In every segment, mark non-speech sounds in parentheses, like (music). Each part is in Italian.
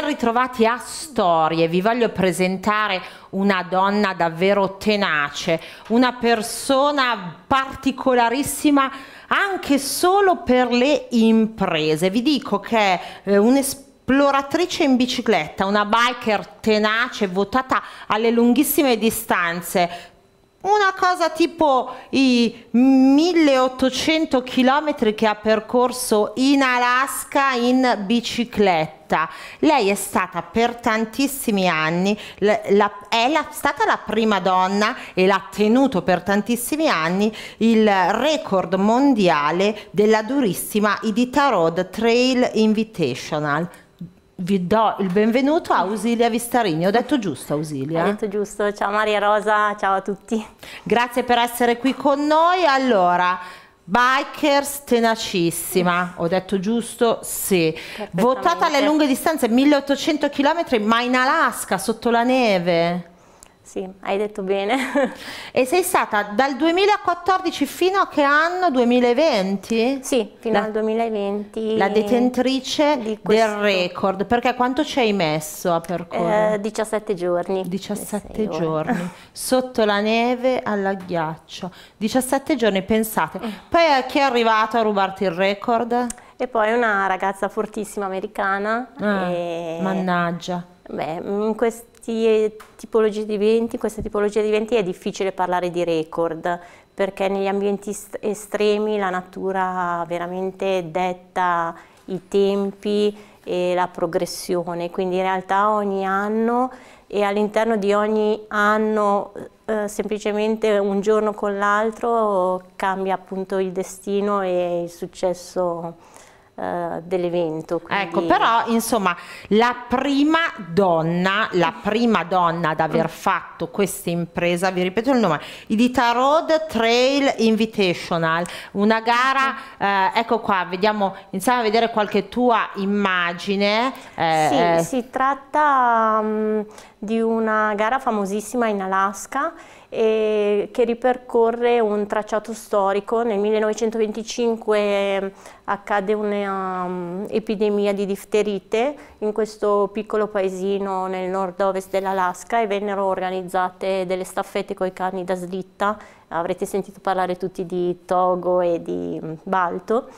Ben ritrovati a Storie, vi voglio presentare una donna davvero tenace, una persona particolarissima anche solo per le imprese. Vi dico che è eh, un'esploratrice in bicicletta, una biker tenace, votata alle lunghissime distanze. Una cosa tipo i 1800 km che ha percorso in Alaska in bicicletta realtà lei è stata per tantissimi anni, la, la, è la, stata la prima donna e l'ha tenuto per tantissimi anni il record mondiale della durissima Idita Road Trail Invitational vi do il benvenuto a Ausilia Vistarini. Ho detto giusto, Ausilia? Ho detto giusto. Ciao Maria Rosa, ciao a tutti. Grazie per essere qui con noi. Allora, Bikers tenacissima, ho detto giusto? Sì. Votata alle lunghe distanze, 1800 km, ma in Alaska, sotto la neve. Sì, hai detto bene. (laughs) e sei stata dal 2014 fino a che anno? 2020? Sì, fino la, al 2020. La detentrice del record, perché quanto ci hai messo a percorrere? Eh, 17 giorni. 17 giorni, (laughs) sotto la neve, alla ghiaccio. 17 giorni, pensate. Poi chi è arrivato a rubarti il record? E poi una ragazza fortissima americana. Ah, e... Mannaggia. Beh, in questo queste tipologie di eventi, tipologia di eventi è difficile parlare di record perché negli ambienti estremi la natura veramente detta i tempi e la progressione, quindi in realtà ogni anno e all'interno di ogni anno eh, semplicemente un giorno con l'altro cambia appunto il destino e il successo eh, dell'evento. Quindi... Ecco, però insomma la prima donna, la prima donna ad aver mm. fatto questa impresa, vi ripeto il nome, Edita Road Trail Invitational, una gara, mm. eh, ecco qua, vediamo, iniziamo a vedere qualche tua immagine. Eh, sì, eh. si tratta um, di una gara famosissima in Alaska eh, che ripercorre un tracciato storico. Nel 1925 ehm, accade un'epidemia mm, um, di difterite in questo piccolo paesino nel nord-ovest dell'Alaska e vennero organizzate delle staffette con i cani da slitta. Avrete sentito parlare tutti di Togo e di mm, Balto.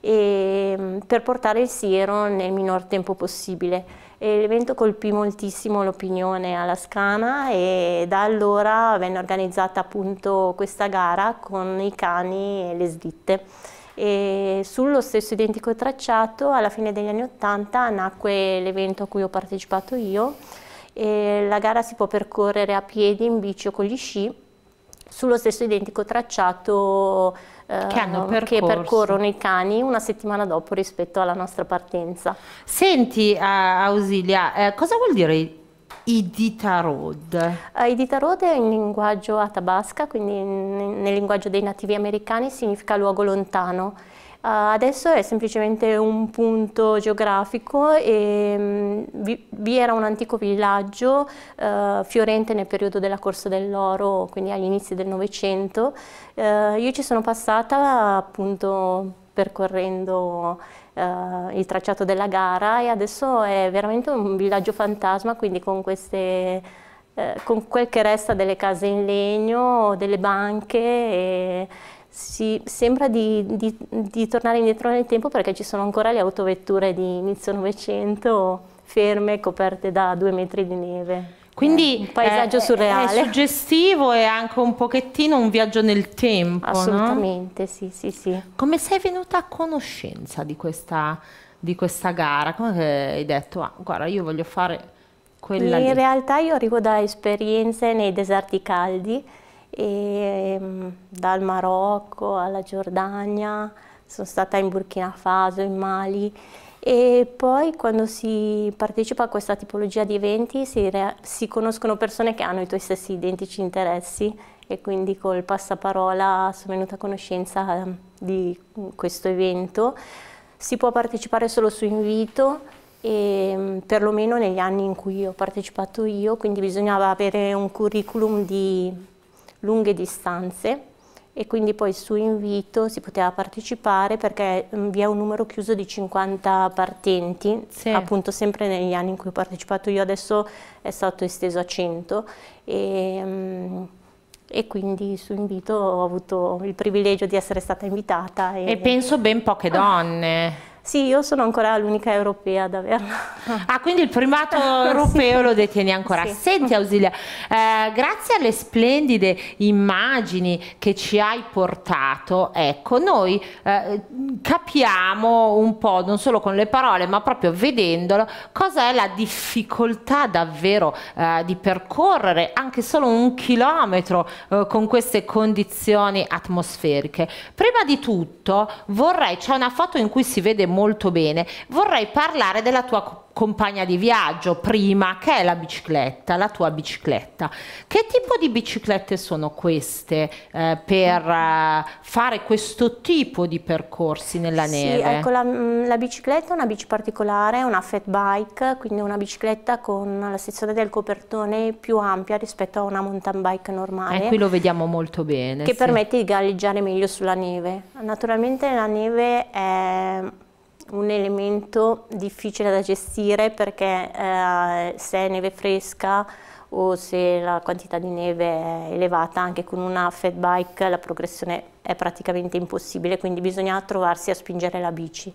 E, mm, per portare il siero nel minor tempo possibile l'evento colpì moltissimo l'opinione alla scana e da allora venne organizzata appunto questa gara con i cani e le slitte. E sullo stesso identico tracciato alla fine degli anni 80 nacque l'evento a cui ho partecipato io. E la gara si può percorrere a piedi, in bici o con gli sci sullo stesso identico tracciato eh, che, che, percorrono i cani una settimana dopo rispetto alla nostra partenza. Senti eh, Ausilia, eh, cosa vuol dire Idita Road. Uh, Idita Road è in linguaggio atabasca, quindi in, nel linguaggio dei nativi americani significa luogo lontano eh, adesso è semplicemente un punto geografico e mm, vi, vi era un antico villaggio eh, fiorente nel periodo della Corsa dell'Oro, quindi agli inizi del Novecento. Eh, io ci sono passata appunto percorrendo eh, il tracciato della gara e adesso è veramente un villaggio fantasma, quindi con queste eh, con quel che resta delle case in legno, delle banche e, si sembra di, di, di tornare indietro nel tempo perché ci sono ancora le autovetture di inizio Novecento ferme, coperte da due metri di neve. Quindi eh, un paesaggio è, eh, eh, surreale. È suggestivo e anche un pochettino un viaggio nel tempo. Assolutamente, no? sì, sì, sì. Come sei venuta a conoscenza di questa, di questa gara? Come hai detto, ah, guarda, io voglio fare quella In lì. realtà io arrivo da esperienze nei deserti caldi, e ehm, dal Marocco alla Giordania, sono stata in Burkina Faso, in Mali e poi quando si partecipa a questa tipologia di eventi si, si conoscono persone che hanno i tuoi stessi identici interessi e quindi col passaparola sono venuta a conoscenza ehm, di questo evento. Si può partecipare solo su invito e ehm, perlomeno negli anni in cui ho partecipato io, quindi bisognava avere un curriculum di lunghe distanze e quindi poi su invito si poteva partecipare perché mm, vi è un numero chiuso di 50 partenti, sì. appunto sempre negli anni in cui ho partecipato io, adesso è stato esteso a 100 e, mm, e quindi su invito ho avuto il privilegio di essere stata invitata. E, e penso ben poche ah. donne. Sì, io sono ancora l'unica europea ad averla. Ah, quindi il primato (laughs) europeo sì. lo detieni ancora. Sì. Senti Ausilia, eh, grazie alle splendide immagini che ci hai portato, ecco, noi eh, capiamo un po', non solo con le parole, ma proprio vedendolo, cosa è la difficoltà davvero eh, di percorrere anche solo un chilometro eh, con queste condizioni atmosferiche. Prima di tutto vorrei, c'è una foto in cui si vede molto molto bene. Vorrei parlare della tua compagna di viaggio prima, che è la bicicletta, la tua bicicletta. Che tipo di biciclette sono queste eh, per eh, fare questo tipo di percorsi nella neve? sì, Ecco, la, mm, la, bicicletta è una bici particolare, una fat bike, quindi una bicicletta con la sezione del copertone più ampia rispetto a una mountain bike normale. E eh, qui lo vediamo molto bene. Che sì. permette di galleggiare meglio sulla neve. Naturalmente la neve è un elemento difficile da gestire perché eh, se è neve fresca o se la quantità di neve è elevata, anche con una fat bike la progressione è praticamente impossibile, quindi bisogna trovarsi a spingere la bici.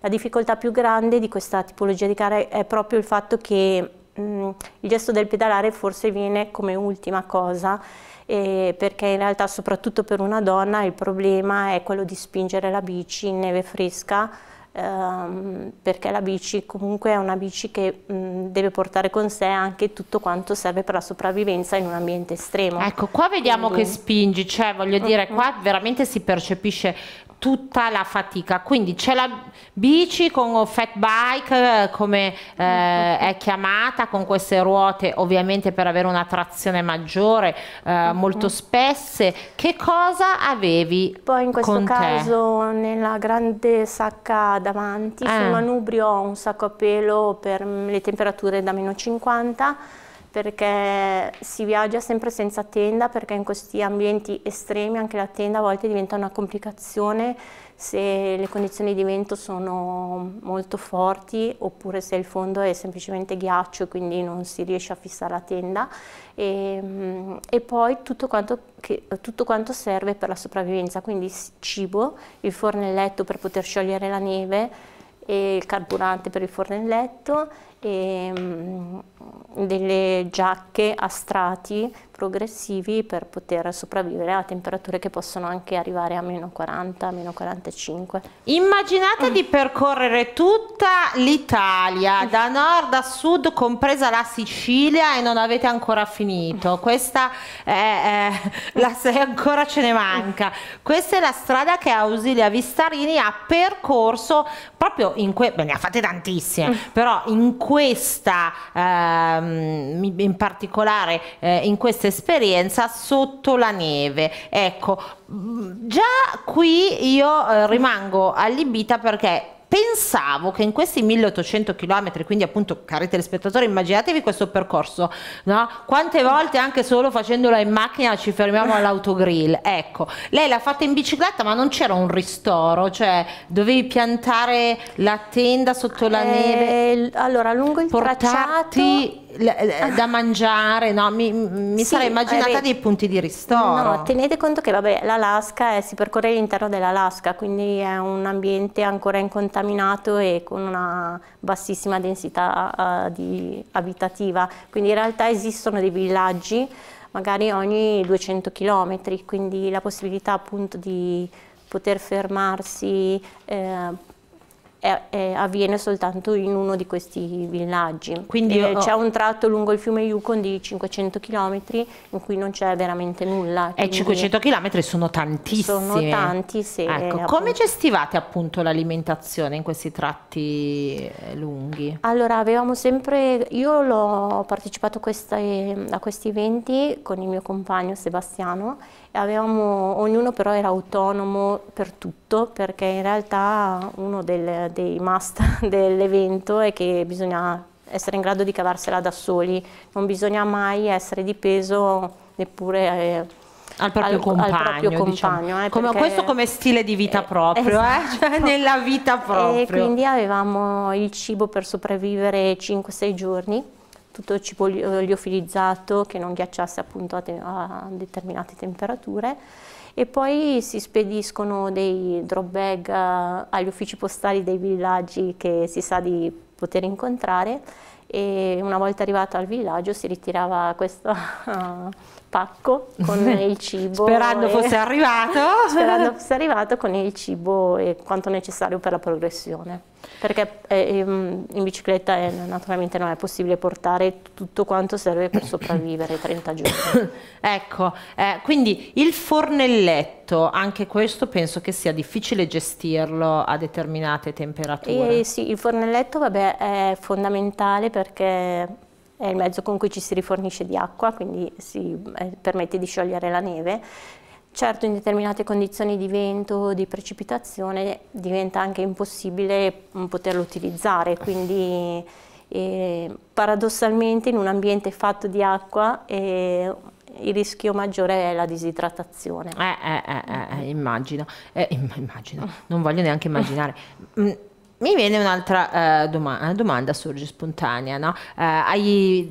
La difficoltà più grande di questa tipologia di gara è proprio il fatto che mh, mm, il gesto del pedalare forse viene come ultima cosa, eh, perché in realtà soprattutto per una donna il problema è quello di spingere la bici in neve fresca, ehm, perché la bici comunque è una bici che mh, deve portare con sé anche tutto quanto serve per la sopravvivenza in un ambiente estremo. Ecco, qua vediamo Quindi... che spingi, cioè voglio dire, mm-hmm. qua veramente si percepisce tutta la fatica. Quindi c'è la bici con fat bike, eh, come eh, è chiamata, con queste ruote ovviamente per avere una trazione maggiore, eh, molto spesse. Che cosa avevi? Poi in questo caso te? nella grande sacca davanti, eh. sul manubrio ho un sacco a pelo per le temperature da meno 50 perché si viaggia sempre senza tenda perché in questi ambienti estremi anche la tenda a volte diventa una complicazione se le condizioni di vento sono molto forti oppure se il fondo è semplicemente ghiaccio e quindi non si riesce a fissare la tenda e, ehm, e poi tutto quanto, che, tutto quanto, serve per la sopravvivenza quindi cibo, il fornelletto per poter sciogliere la neve il carburante per il fornelletto e ehm, delle giacche a strati progressivi per poter sopravvivere a temperature che possono anche arrivare a meno 40, meno 45. Immaginate mm. di percorrere tutta l'Italia, mm. da nord a sud, compresa la Sicilia, e non avete ancora finito. Questa è, eh, la se ancora ce ne manca. Questa è la strada che Ausilia Vistarini ha percorso proprio in quei... Beh, ne ha fatte tantissime, mm. però in questa ehm, in particolare eh, in questa esperienza sotto la neve ecco mm, già qui io eh, rimango allibita perché pensavo che in questi 1800 km, quindi appunto cari telespettatori immaginatevi questo percorso, no? quante volte anche solo facendola in macchina ci fermiamo all'autogrill, ecco, lei l'ha fatta in bicicletta ma non c'era un ristoro, cioè dovevi piantare la tenda sotto la eh, neve, allora lungo il portati Ah. da mangiare, no? mi, mi sì, sarei immaginata dei punti di ristoro. No, tenete conto che l'Alaska è, si percorre all'interno dell'Alaska, quindi è un ambiente ancora incontaminato e con una bassissima densità uh, di, abitativa, quindi in realtà esistono dei villaggi magari ogni 200 km, quindi la possibilità appunto di poter fermarsi, eh, è, è, avviene soltanto in uno di questi villaggi. Quindi eh, c'è un tratto lungo il fiume Yukon di 500 km in cui non c'è veramente nulla. E 500 km sono tantissimi. Sono tanti, sì. Ecco, come gestivate appunto l'alimentazione in questi tratti eh, lunghi? Allora, avevamo sempre, io l'ho partecipato queste, a questi eventi con il mio compagno Sebastiano Avevamo, ognuno però era autonomo per tutto perché in realtà uno del, dei must (laughs) dell'evento è che bisogna essere in grado di cavarsela da soli, non bisogna mai essere di peso neppure... Eh, al proprio al, compagno, al proprio compagno eh, diciamo. eh, come, questo come stile di vita eh, proprio, eh? esatto. eh? nella vita proprio. E quindi avevamo il cibo per sopravvivere 5-6 giorni tutto cibo eh, liofilizzato che non ghiacciasse appunto a, te a determinate temperature e poi si spediscono dei drop bag eh, agli uffici postali dei villaggi che si sa di poter incontrare e una volta arrivato al villaggio si ritirava questa (laughs) pacco con (laughs) il cibo. Sperando e... fosse arrivato. (laughs) Sperando fosse arrivato con il cibo e quanto necessario per la progressione. Perché ehm, in bicicletta è, eh, naturalmente non è possibile portare tutto quanto serve per sopravvivere 30 giorni. (coughs) ecco, eh, quindi il fornelletto, anche questo penso che sia difficile gestirlo a determinate temperature. Eh, sì, il fornelletto vabbè, è fondamentale perché è il mezzo con cui ci si rifornisce di acqua, quindi si eh, permette di sciogliere la neve. Certo in determinate condizioni di vento, di precipitazione, diventa anche impossibile mm, poterlo utilizzare, quindi eh, paradossalmente in un ambiente fatto di acqua eh, il rischio maggiore è la disidratazione. Eh, eh, eh, eh, eh immagino. Eh, immagino, non voglio neanche immaginare. Mm, mi viene un'altra eh, doma domanda, sorge spontanea. No? Eh, hai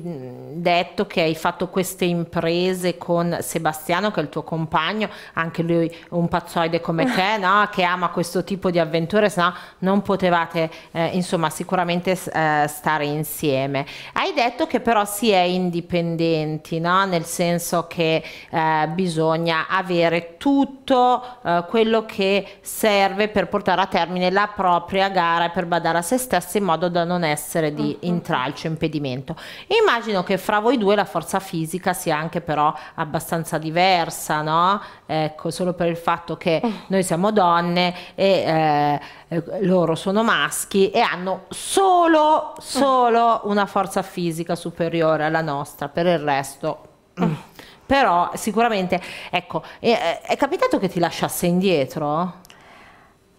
detto che hai fatto queste imprese con Sebastiano, che è il tuo compagno, anche lui un pazzoide come (laughs) te, no? che ama questo tipo di avventure, se no non potevate eh, insomma, sicuramente eh, stare insieme. Hai detto che però si è indipendenti, no? nel senso che eh, bisogna avere tutto eh, quello che serve per portare a termine la propria gara gara per badare a se stesse in modo da non essere di mm-hmm. intralcio, impedimento. Immagino che fra voi due la forza fisica sia anche però abbastanza diversa, no? Ecco, solo per il fatto che eh. noi siamo donne e eh, loro sono maschi e hanno solo, solo eh. una forza fisica superiore alla nostra, per il resto... Mm. Eh. Però sicuramente, ecco, è, è capitato che ti lasciasse indietro?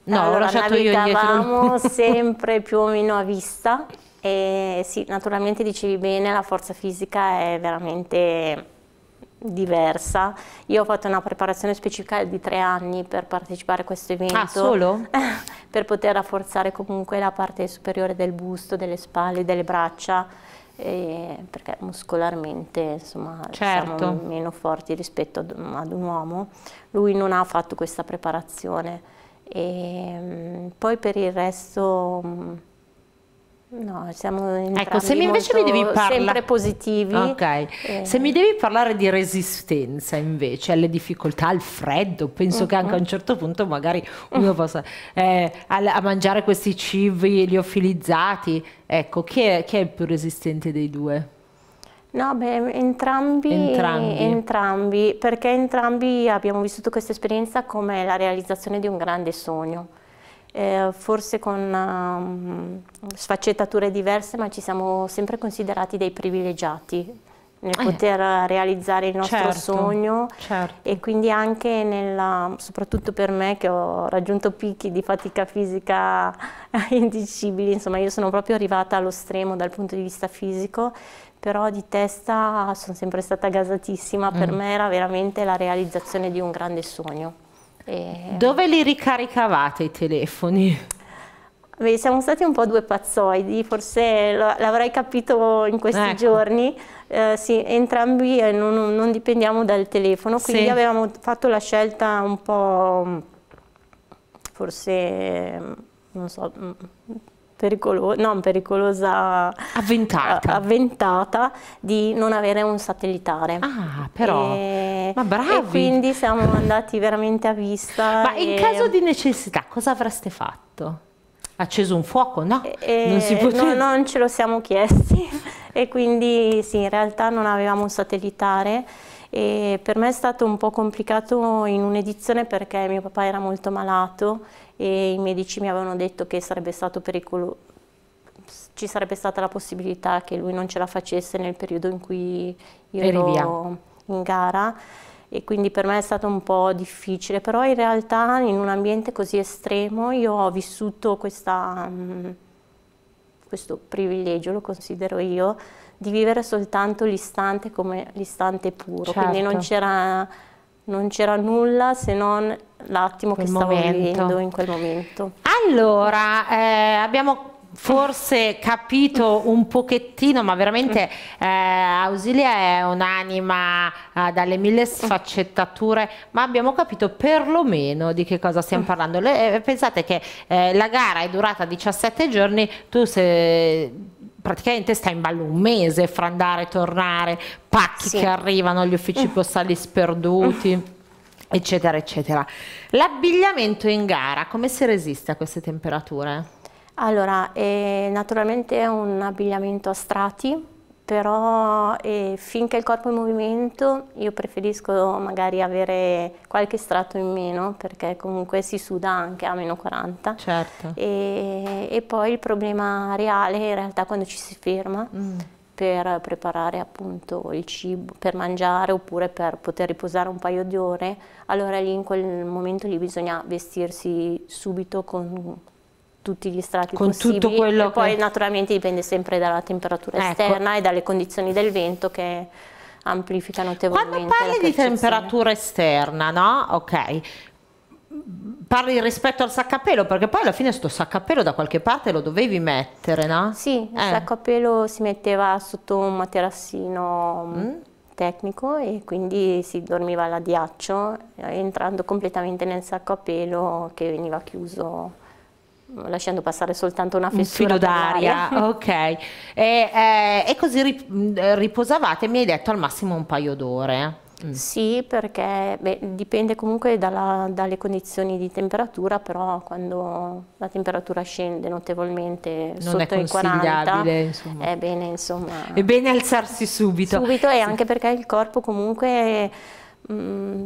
No, allora, ho lasciato io indietro. (laughs) sempre più o meno a vista e sì, naturalmente dicevi bene, la forza fisica è veramente diversa. Io ho fatto una preparazione specifica di tre anni per partecipare a questo ah, evento. Ah, solo? (laughs) per poter rafforzare comunque la parte superiore del busto, delle spalle, delle braccia, eh, perché muscolarmente insomma certo. siamo meno forti rispetto ad un uomo. Lui non ha fatto questa preparazione e, ehm, poi per il resto, mm, no, siamo ecco, se invece mi devi parla... sempre positivi. Okay. Eh. Se mi devi parlare di resistenza invece alle difficoltà, al freddo, penso mm -hmm. che anche a mhm. un certo punto magari uno possa eh, a, a, mangiare questi cibi liofilizzati, ecco, chi è, chi è il più resistente dei due? No, beh, entrambi, entrambi. entrambi, perché entrambi abbiamo vissuto questa esperienza come la realizzazione di un grande sogno. Eh, forse con um, sfaccettature diverse, ma ci siamo sempre considerati dei privilegiati nel eh, poter realizzare il nostro certo, sogno certo. e quindi anche nella, soprattutto per me che ho raggiunto picchi di fatica fisica (laughs) indicibili, insomma io sono proprio arrivata allo stremo dal punto di vista fisico però di testa sono sempre stata gasatissima, per mm. me era veramente la realizzazione di un grande sogno. E... Dove li ricaricavate i telefoni? Beh, siamo stati un po' due pazzoidi, forse l'avrei capito in questi ecco. giorni. Eh, sì, entrambi eh, non, non, dipendiamo dal telefono, quindi sì. avevamo fatto la scelta un po' forse, non so, pericolosa, non pericolosa, avventata. Eh, avventata. di non avere un satellitare. Ah, però, e, ma bravi! E quindi siamo andati veramente a vista. Ma e... in caso di necessità cosa avreste fatto? Acceso un fuoco? No, e, non si poteva. No, non ce lo siamo chiesti e quindi sì, in realtà non avevamo un satellitare. E per me è stato un po' complicato in un'edizione perché mio papà era molto malato e i medici mi avevano detto che sarebbe stato pericolo, ci sarebbe stata la possibilità che lui non ce la facesse nel periodo in cui io Eri ero via. in gara e quindi per me è stato un po' difficile, però in realtà in un ambiente così estremo io ho vissuto questa, mm, questo privilegio, lo considero io, di vivere soltanto l'istante come l'istante puro, certo. quindi non certo. c'era non c'era nulla se non l'attimo che stavo momento. vivendo in quel momento. Allora, eh, abbiamo forse capito un pochettino, ma veramente eh, Ausilia è un'anima eh, dalle mille sfaccettature, ma abbiamo capito perlomeno di che cosa stiamo mm. parlando. Le, eh, pensate che eh, la gara è durata 17 giorni, tu sei praticamente sta in ballo un mese fra andare e tornare, pacchi sì. che arrivano agli uffici eh. postali sperduti. eccetera eccetera l'abbigliamento in gara come si resiste a queste temperature allora eh, naturalmente è un abbigliamento a strati però eh, finché il corpo è in movimento io preferisco magari avere qualche strato in meno perché comunque si suda anche a meno 40 certo. e, e poi il problema reale in realtà quando ci si ferma mm. per preparare appunto il cibo per mangiare oppure per poter riposare un paio di ore allora lì in quel momento lì bisogna vestirsi subito con tutti gli strati con possibili tutto quello e poi che... naturalmente dipende sempre dalla temperatura ecco. esterna e dalle condizioni del vento che amplifica notevolmente quando parli di temperatura esterna no? ok parli rispetto al saccappello perché poi alla fine sto saccappello da qualche parte lo dovevi mettere no? sì il eh. saccappello si metteva sotto un materassino mm. mm? tecnico e quindi si dormiva alla ghiaccio eh, entrando completamente nel sacco a pelo che veniva chiuso lasciando passare soltanto una fessura un filo d'aria, (laughs) ok e, eh, e, così riposavate mi hai detto al massimo un paio d'ore mm. sì perché beh, dipende comunque dalla, dalle condizioni di temperatura però quando la temperatura scende notevolmente non sotto i 40 insomma. è eh, bene insomma è bene alzarsi subito subito e sì. anche perché il corpo comunque mh,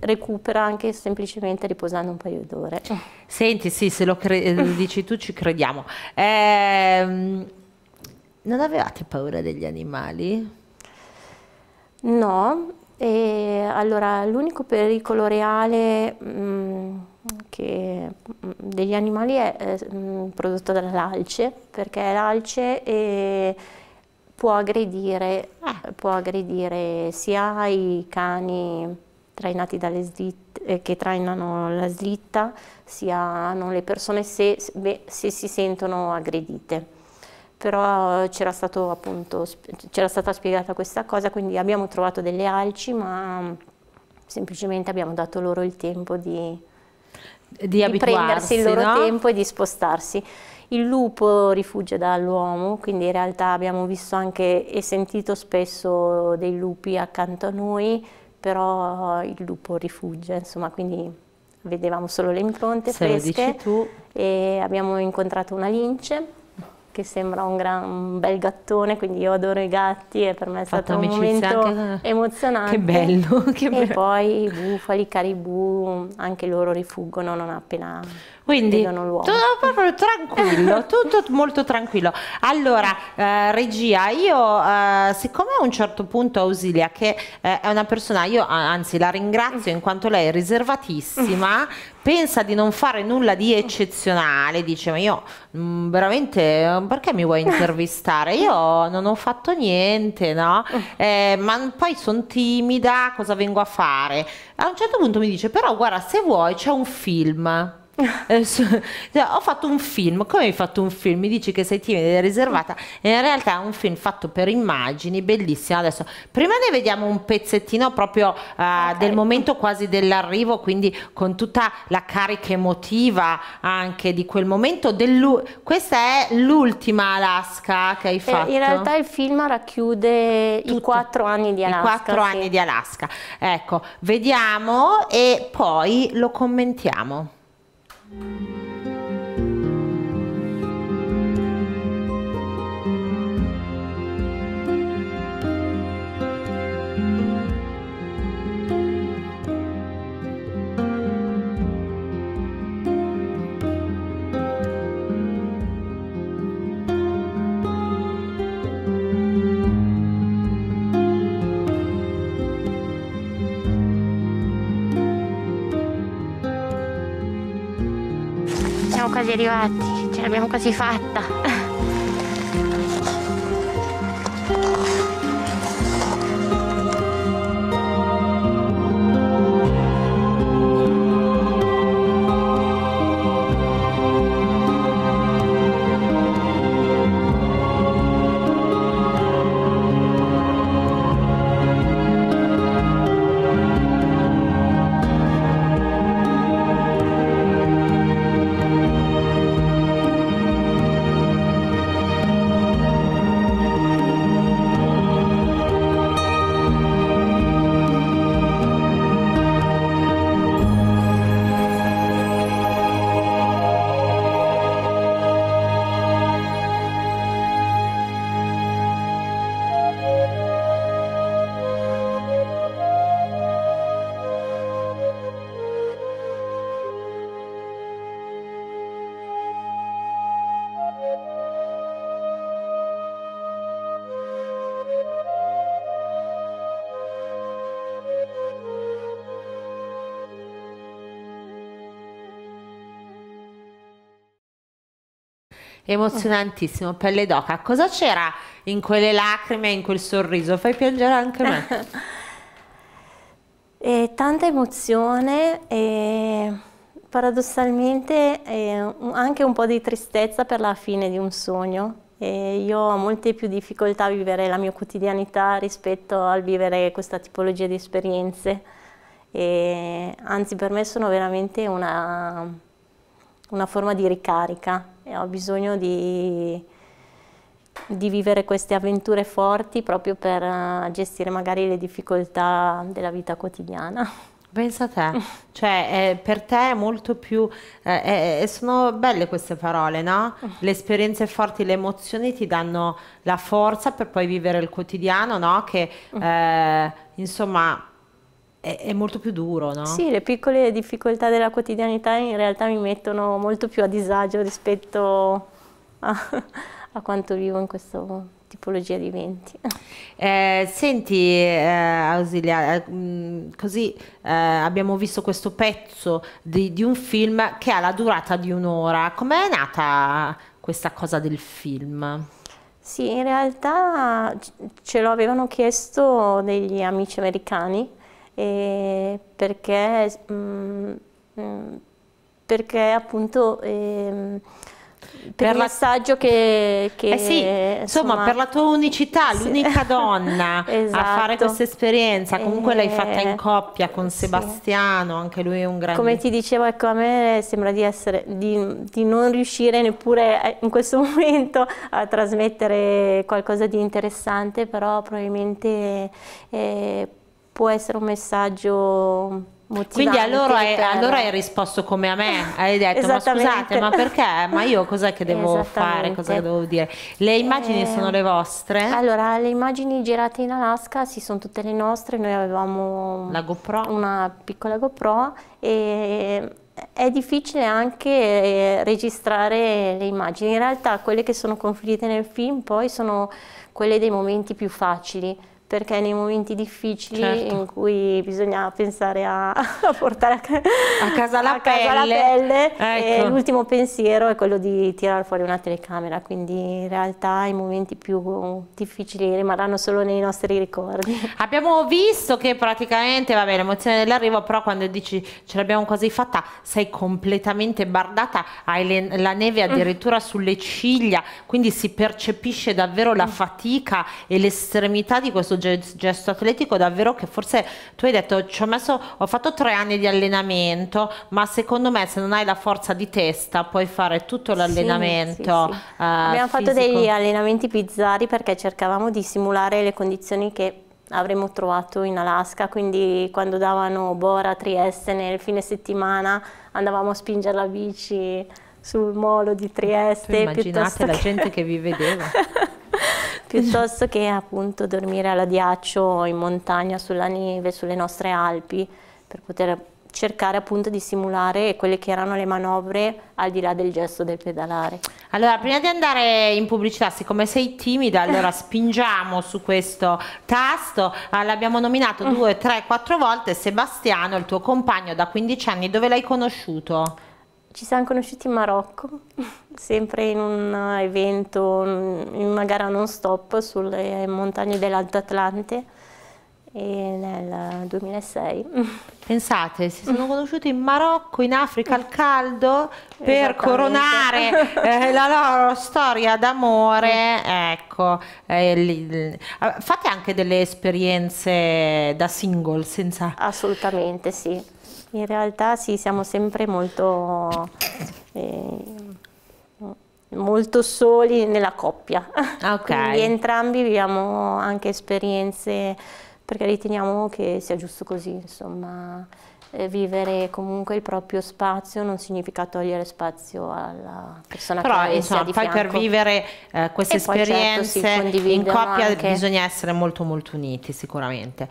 recupera anche semplicemente riposando un paio d'ore. Senti, sì, se eh, lo dici tu ci crediamo. Ehm, non avevate paura degli animali? No, e allora l'unico pericolo reale mh, mm, che, mh, mm, degli animali è mh, mm, prodotto dall'alce, l'alce, perché l'alce è può aggredire, ah. può aggredire sia i cani trainati dalle slitte, eh, che trainano la slitta, siano le persone se, beh, se si sentono aggredite. Però c'era stata spiegata questa cosa, quindi abbiamo trovato delle alci, ma semplicemente abbiamo dato loro il tempo di, di, di prendersi il loro no? tempo e di spostarsi. Il lupo rifugia dall'uomo, quindi in realtà abbiamo visto anche e sentito spesso dei lupi accanto a noi, però il lupo rifugge, insomma, quindi vedevamo solo le impronte Se fresche e abbiamo incontrato una lince che sembra un, gran, un, bel gattone, quindi io adoro i gatti e per me è Fatto stato un momento anche... emozionante. Che bello! (laughs) Che bello. E poi i bufali, i caribù, anche loro rifuggono non appena quindi tutto tranquillo, (laughs) tutto molto tranquillo. Allora, eh, regia, io eh, siccome a un certo punto Ausilia, che eh, è una persona, io anzi la ringrazio in quanto lei è riservatissima, (laughs) pensa di non fare nulla di eccezionale, dice ma io mh, mm, veramente perché mi vuoi intervistare? Io non ho fatto niente, no? (laughs) Eh, ma poi sono timida, cosa vengo a fare? A un certo punto mi dice però guarda se vuoi c'è un film. (laughs) Eh, cioè, ho fatto un film, come hai fatto un film? Mi dici che sei timida e riservata, e in realtà è un film fatto per immagini, bellissimo. Adesso, prima ne vediamo un pezzettino proprio uh, okay. del momento quasi dell'arrivo, quindi con tutta la carica emotiva anche di quel momento. Questa è l'ultima Alaska che hai fatto. Eh, in realtà il film racchiude Tutto. i quattro anni di Alaska. I quattro sì. anni di Alaska. Ecco, vediamo e poi lo commentiamo. Música quasi arrivati, ce l'abbiamo quasi fatta. emozionantissimo, pelle d'oca. Cosa c'era in quelle lacrime, in quel sorriso? Fai piangere anche me. (laughs) eh, tanta emozione e paradossalmente eh, anche un po' di tristezza per la fine di un sogno. E io ho molte più difficoltà a vivere la mia quotidianità rispetto al vivere questa tipologia di esperienze. E, anzi, per me sono veramente una, una forma di ricarica e ho bisogno di, di vivere queste avventure forti proprio per eh, gestire magari le difficoltà della vita quotidiana. Pensa a te, (laughs) cioè eh, per te è molto più, eh, eh, eh sono belle queste parole, no? (laughs) Le esperienze forti, le emozioni ti danno la forza per poi vivere il quotidiano, no? Che mm. eh, insomma è, è molto più duro, no? Sì, le piccole difficoltà della quotidianità in realtà mi mettono molto più a disagio rispetto a, (laughs) a quanto vivo in questo tipologia di eventi. Eh, senti eh, Ausilia, eh, mm, così eh, abbiamo visto questo pezzo di, di, un film che ha la durata di un'ora. Com'è nata questa cosa del film? Sì, in realtà ce lo avevano chiesto degli amici americani eh, perché, mh, mm, mh, mm, perché, appunto... Eh, per, per, il la... che, che eh sì, insomma, insomma, per la tua unicità sì. l'unica donna esatto. (laughs) a fare esatto. questa esperienza comunque e... l'hai fatta in eh, coppia con Sebastiano sì. anche lui è un grande come ti dicevo ecco a me sembra di, essere, di, di non riuscire neppure eh, in questo (laughs) momento a trasmettere qualcosa di interessante però probabilmente eh, può essere un messaggio Quindi a hai, allora hai risposto come a me, hai detto ma scusate ma perché, ma io cos'è che devo fare, cosa devo dire? Le immagini eh... sono le vostre? Allora le immagini girate in Alaska sì sono tutte le nostre, noi avevamo una piccola GoPro e è difficile anche eh, registrare le immagini, in realtà quelle che sono confluite nel film poi sono quelle dei momenti più facili, perché nei momenti difficili certo. in cui bisogna pensare a, (laughs) a portare a, a, casa, la a casa la pelle, ecco. l'ultimo pensiero è quello di tirare fuori una telecamera, quindi in realtà i momenti più difficili rimarranno solo nei nostri ricordi. (laughs) Abbiamo visto che praticamente, vabbè, l'emozione dell'arrivo, però quando dici ce l'abbiamo quasi fatta, sei completamente bardata, hai la neve addirittura mm. sulle ciglia, quindi si percepisce davvero la mm. fatica e l'estremità di questo gesto atletico davvero che forse tu hai detto ci ho messo ho fatto tre anni di allenamento ma secondo me se non hai la forza di testa puoi fare tutto l'allenamento sì, sì, sì. uh, eh, abbiamo fisico. fatto degli allenamenti bizzarri perché cercavamo di simulare le condizioni che avremmo trovato in Alaska, quindi quando davano Bora a Trieste nel fine settimana andavamo a spingere la bici sul molo di Trieste. Tu immaginate la che... gente che vi vedeva. (laughs) piuttosto che appunto dormire alla ghiaccio in montagna, sulla neve, sulle nostre Alpi, per poter cercare appunto di simulare quelle che erano le manovre al di là del gesto del pedalare. Allora, prima di andare in pubblicità, siccome sei timida, allora (laughs) spingiamo su questo tasto, ah, l'abbiamo nominato mm. due, tre, quattro volte, Sebastiano, il tuo compagno da 15 anni, dove l'hai conosciuto? Ci siamo conosciuti in Marocco, (laughs) sempre in un eh, evento, in una gara non stop sulle montagne dell'Alto Atlante nel 2006. (laughs) Pensate, si sono conosciuti in Marocco, in Africa al caldo per coronare eh, la loro storia d'amore. Ecco, eh, li, fate anche delle esperienze da single senza Assolutamente sì. In realtà sì, siamo sempre molto, eh, molto soli nella coppia. Ah, okay. Quindi entrambi viviamo anche esperienze perché riteniamo che sia giusto così, insomma. Eh, vivere comunque il proprio spazio non significa togliere spazio alla persona Però, che insomma, sia poi per vivere eh, queste e certo, esperienze certo, in coppia anche... bisogna essere molto molto uniti sicuramente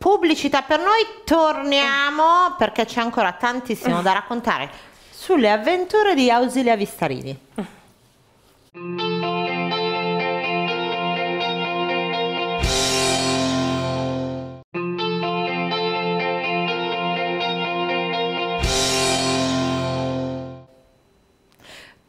pubblicità per noi, torniamo perché c'è ancora tantissimo da raccontare sulle avventure di Ausilia Vistarini.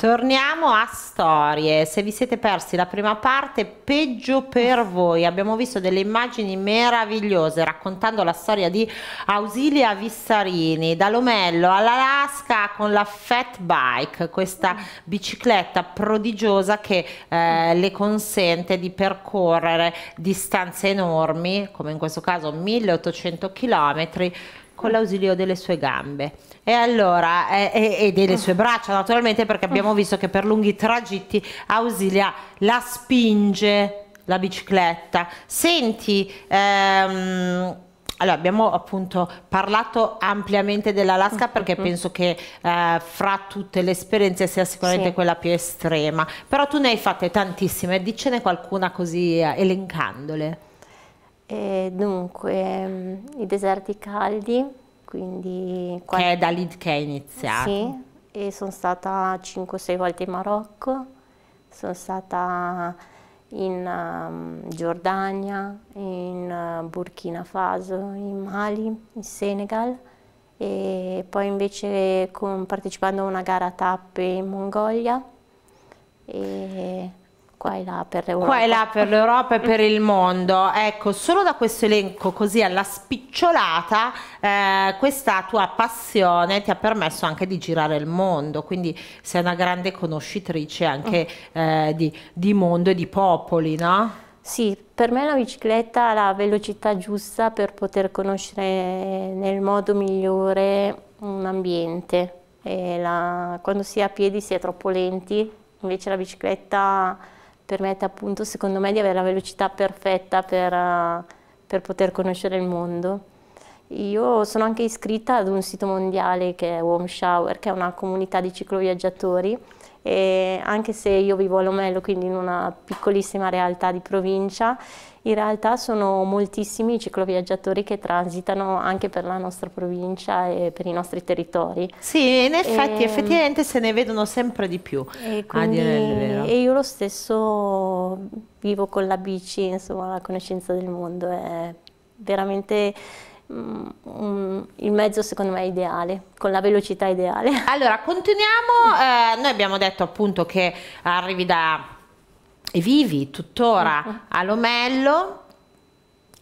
Torniamo a storie, se vi siete persi la prima parte, peggio per voi, abbiamo visto delle immagini meravigliose raccontando la storia di Ausilia Vissarini, dall'Omello all'Alaska con la Fat Bike, questa bicicletta prodigiosa che eh, le consente di percorrere distanze enormi, come in questo caso 1800 km, con l'ausilio delle sue gambe e, allora, e, e delle sue braccia naturalmente perché abbiamo visto che per lunghi tragitti Ausilia la spinge la bicicletta. Senti, ehm, allora abbiamo appunto parlato ampiamente dell'Alaska mm-hmm. perché penso che eh, fra tutte le esperienze sia sicuramente sì. quella più estrema, però tu ne hai fatte tantissime, dicene qualcuna così eh, elencandole. E dunque, mm, i deserti caldi, quindi... Qual- che è da lì che è iniziato. Sì, e sono stata 5-6 volte in Marocco, sono stata in um, Giordania, in uh, Burkina Faso, in Mali, in Senegal e poi invece con, partecipando a una gara a tappe in Mongolia. E qua e là per l'Europa. Qua e là per l'Europa e per il mondo. Ecco, solo da questo elenco così alla spicciolata, eh, questa tua passione ti ha permesso anche di girare il mondo, quindi sei una grande conoscitrice anche eh, di, di mondo e di popoli, no? Sì, per me la bicicletta ha la velocità giusta per poter conoscere nel modo migliore un ambiente. La, quando si è a piedi si è troppo lenti, invece la bicicletta permette appunto secondo me di avere la velocità perfetta per, eh, per poter conoscere il mondo. Io sono anche iscritta ad un sito mondiale che è Home Shower, che è una comunità di cicloviaggiatori e anche se io vivo a Lomello, quindi in una piccolissima realtà di provincia, in realtà sono moltissimi i cicloviaggiatori che transitano anche per la nostra provincia e per i nostri territori. Sì, in effetti, e, ehm, effettivamente se ne vedono sempre di più. E, quindi, e io lo stesso vivo con la bici, insomma, la conoscenza del mondo è veramente Mm, un, il mezzo secondo me ideale, con la velocità ideale. (laughs) Allora, continuiamo, eh, noi abbiamo detto appunto che arrivi da, e vivi tuttora uh mm-hmm. a Lomello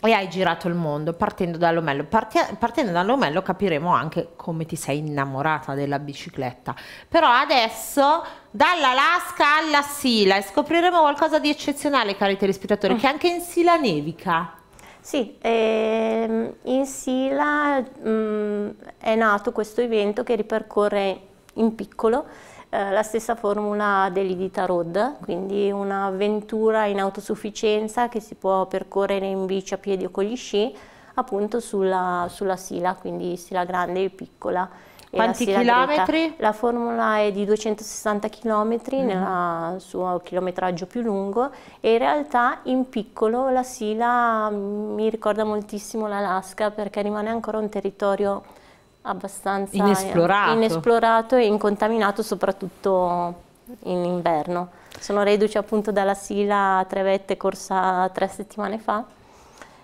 e hai girato il mondo partendo dall'Omello. Parti- partendo dall'Omello capiremo anche come ti sei innamorata della bicicletta. Però adesso dall'Alaska alla Sila e scopriremo qualcosa di eccezionale, cari telespettatori, uh che anche in Sila nevica. Sì, ehm, in Sila mh, mm, è nato questo evento che ripercorre in piccolo eh, la stessa formula dell'Idita Road, quindi un'avventura in autosufficienza che si può percorrere in bici, a piedi o con gli sci, appunto sulla, sulla Sila, quindi Sila grande e piccola. Quanti la chilometri? La formula è di 260 chilometri mm. nel suo chilometraggio più lungo e in realtà in piccolo la Sila mm, mi ricorda moltissimo l'Alaska perché rimane ancora un territorio abbastanza inesplorato, inesplorato e incontaminato soprattutto in inverno. Sono reduce appunto dalla Sila a tre vette corsa tre settimane fa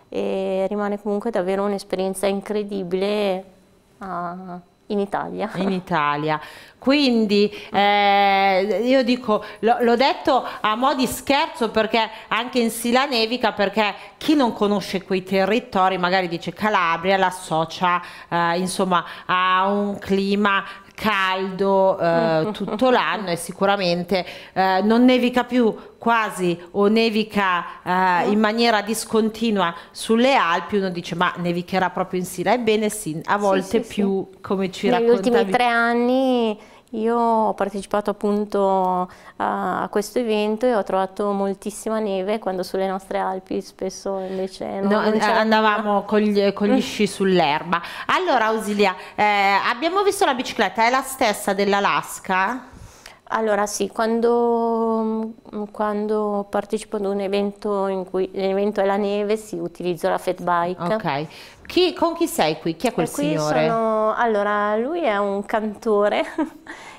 e rimane comunque davvero un'esperienza incredibile. Ah. In Italia. In Italia. Quindi eh, io dico, l'ho detto a mo' di scherzo perché anche in Sila nevica, perché chi non conosce quei territori magari dice Calabria, l'associa eh, insomma a un clima caldo eh, (laughs) tutto l'anno e sicuramente eh, non nevica più quasi o nevica eh, in maniera discontinua sulle Alpi, uno dice ma nevicherà proprio in Sila, ebbene sì, a volte sì, sì, più sì. come ci Negli raccontavi. Negli ultimi tre anni io ho partecipato appunto a, questo evento e ho trovato moltissima neve quando sulle nostre Alpi spesso invece no, no, andavamo (laughs) con gli, con gli sci sull'erba. Allora Ausilia, eh, abbiamo visto la bicicletta, è la stessa dell'Alaska? Allora sì, quando, mm, quando, partecipo ad un evento in cui l'evento è la neve, sì, utilizzo la fat bike. Ok. Chi, con chi sei qui? Chi è quel e signore? Sono, allora, lui è un cantore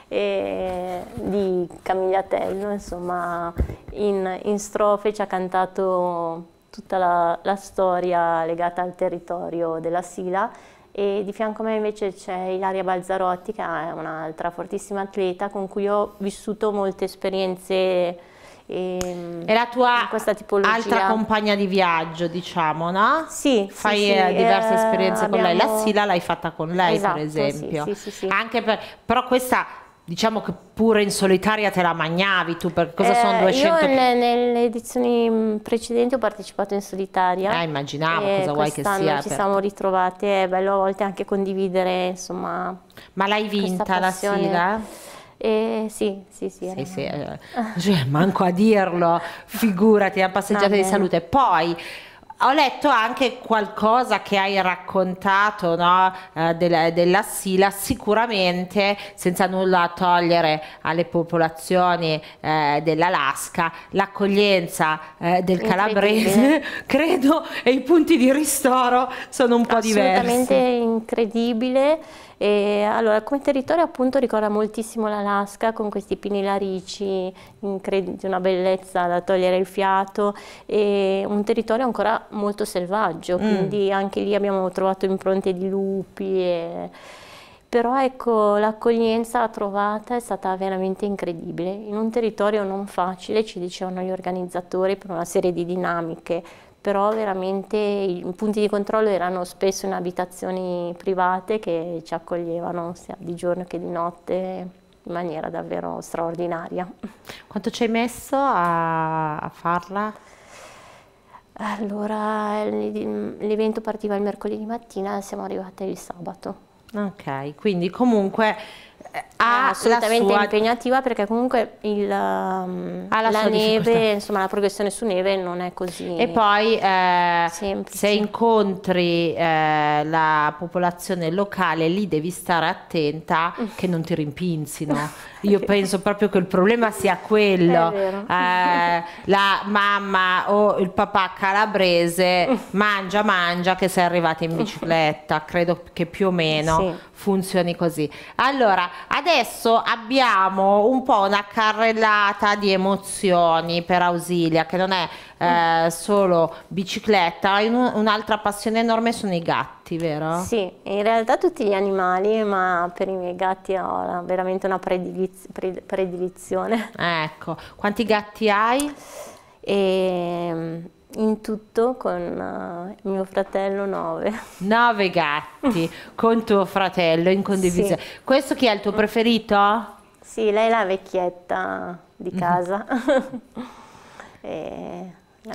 (laughs) di Camigliatello, insomma, in, in, strofe ci ha cantato tutta la, la storia legata al territorio della Sila e di fianco a me invece c'è Ilaria Balzarotti che è un'altra fortissima atleta con cui ho vissuto molte esperienze e, è la tua altra compagna di viaggio, diciamo, no? Sì. Fai sì, sì, eh, diverse eh, esperienze eh, con lei. La Sila l'hai fatta con lei, esatto, per esempio. Sì, sì, per... Però questa diciamo che pure in solitaria te la magnavi tu, perché cosa eh, sono 200? Io nel, nelle edizioni mm, precedenti ho partecipato in solitaria. Eh, immaginavo, cosa vuoi che sia. ci per... siamo ritrovate, è bello a volte anche condividere, insomma. Ma l'hai vinta la sera? Eh, sì, sì, sì. sì, sì eh, cioè, manco a dirlo, figurati, la passeggiata ah, di salute. Poi ho letto anche qualcosa che hai raccontato no? eh, della, della Sila, sicuramente senza nulla togliere alle popolazioni eh, dell'Alaska, l'accoglienza eh, del calabrese (laughs) credo e i punti di ristoro sono un po' diversi. Assolutamente incredibile. E allora, come territorio appunto ricorda moltissimo l'Alaska con questi pini larici di una bellezza da togliere il fiato e un territorio ancora molto selvaggio, mm. quindi anche lì abbiamo trovato impronte di lupi. E, però ecco, l'accoglienza trovata è stata veramente incredibile. In un territorio non facile, ci dicevano gli organizzatori, per una serie di dinamiche però veramente i punti di controllo erano spesso in abitazioni private che ci accoglievano sia di giorno che di notte in maniera davvero straordinaria. Quanto ci hai messo a, a farla? Allora, l'evento partiva il mercoledì mattina, siamo arrivate il sabato. Ok, quindi comunque eh, ha assolutamente sua... impegnativa perché comunque il, um, la, la neve, insomma la progressione su neve non è così E poi eh, se incontri eh, la popolazione locale lì devi stare attenta (laughs) che non ti rimpinzino. Io penso proprio che il problema sia quello. Eh, la mamma o il papà calabrese (laughs) mangia mangia che sei arrivata in bicicletta, credo che più o meno sì. funzioni così. Allora, Adesso abbiamo un po' una carrellata di emozioni per Ausilia, che non è eh, solo bicicletta, un'altra passione enorme sono i gatti, vero? Sì, in realtà tutti gli animali, ma per i miei gatti ho veramente una prediliz predilizione. Ecco, quanti gatti hai? E ehm, in tutto con uh, mio fratello 9. 9 gatti (laughs) con tuo fratello in condivisione. Sì. Questo chi è il tuo preferito? Sì, lei è la vecchietta di mhm. casa. (laughs) e...